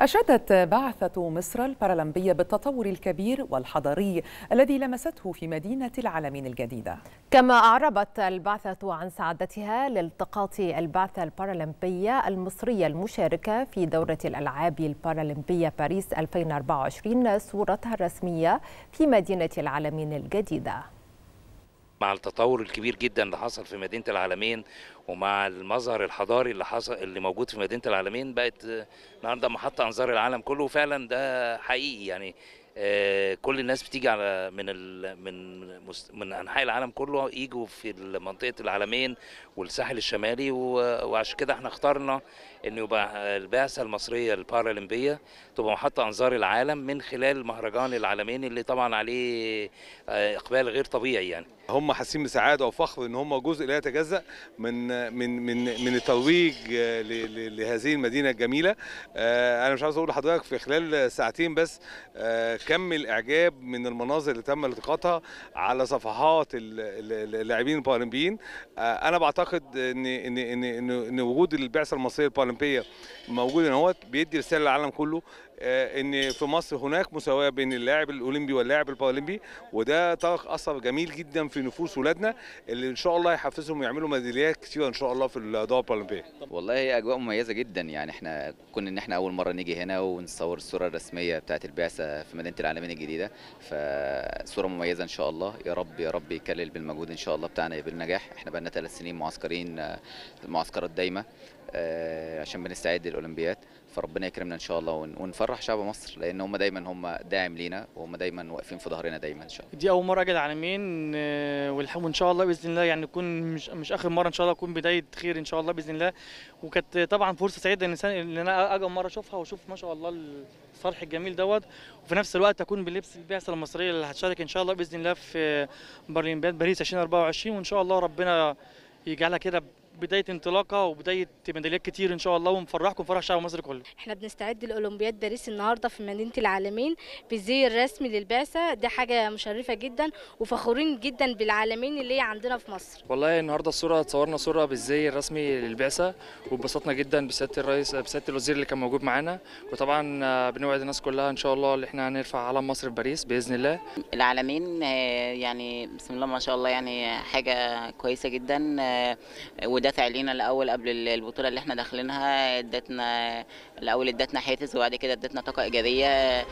أشادت بعثة مصر البارالمبية بالتطور الكبير والحضاري الذي لمسته في مدينة العالمين الجديدة كما أعربت البعثة عن سعادتها لالتقاط البعثة البارالمبية المصرية المشاركة في دورة الألعاب البارالمبية باريس 2024 صورتها الرسمية في مدينة العالمين الجديدة مع التطور الكبير جدا اللي حصل في مدينه العالمين ومع المظهر الحضاري اللي حصل اللي موجود في مدينه العالمين بقت النهارده محطه انظار العالم كله وفعلا ده حقيقي يعني آه، كل الناس بتيجي على من ال من من انحاء العالم كله يجوا في منطقه العالمين والساحل الشمالي وعشان كده احنا اخترنا انه يبقى البعثه المصريه البارالمبيه تبقى محطه انظار العالم من خلال مهرجان العالمين اللي طبعا عليه آه، اقبال غير طبيعي يعني هم حاسين بسعاده وفخر ان هم جزء لا يتجزا من من من من الترويج لهذه المدينه الجميله آه، انا مش عاوز اقول لحضرتك في خلال ساعتين بس كم الاعجاب من المناظر اللي تم التقاطها على صفحات اللاعبين البارمبيين آه، انا بعتقد ان ان ان ان, وجود البعثه المصريه البارمبيه موجود هنا بيدي رساله للعالم كله آه، ان في مصر هناك مساواه بين اللاعب الاولمبي واللاعب البارالمبي وده ترك اثر جميل جدا في نفوس ولادنا اللي ان شاء الله يحفزهم يعملوا ميداليات كثيره ان شاء الله في الدوره البارالمبيه والله هي اجواء مميزه جدا يعني احنا كنا ان احنا اول مره نيجي هنا ونصور الصوره الرسميه بتاعه البعثه في مدينه العالمين الجديده فصوره مميزه ان شاء الله يا رب يا رب يكلل بالمجهود ان شاء الله بتاعنا بالنجاح احنا بقى لنا ثلاث سنين معسكرين آه، معسكرات دايمه آه، عشان بنستعد للاولمبيات فربنا يكرمنا ان شاء الله ونفرح شعب مصر لان هم دايما هم داعم لينا وهم دايما واقفين في ظهرنا دايما ان شاء الله دي اول مره اجي العالمين آه، وان شاء الله باذن الله يعني تكون مش, مش اخر مره ان شاء الله تكون بدايه خير ان شاء الله باذن الله وكانت طبعا فرصه سعيده ان انا اجي مره اشوفها واشوف ما شاء الله الصرح الجميل دوت وفي نفس الوقت اكون بلبس البعثه المصريه اللي هتشارك ان شاء الله باذن الله في برلين باريس 2024 وان شاء الله ربنا يجعلها كده بدايه انطلاقه وبدايه ميداليات كتير ان شاء الله ونفرحكم فرح شعب مصر كله احنا بنستعد لاولمبياد باريس النهارده في مدينه العالمين بالزي الرسمي للبعثه دي حاجه مشرفه جدا وفخورين جدا بالعالمين اللي عندنا في مصر والله النهارده الصوره اتصورنا صوره بالزي الرسمي للبعثه واتبسطنا جدا بسياده الرئيس بسياده الوزير اللي كان موجود معانا وطبعا بنوعد الناس كلها ان شاء الله اللي احنا هنرفع علم مصر في باريس باذن الله العالمين آه، يعني بسم الله ما شاء الله يعني حاجه كويسه جدا آه، وده دافع لينا الاول قبل البطوله اللي احنا داخلينها ادتنا الاول ادتنا حافز وبعد كده ادتنا طاقه ايجابيه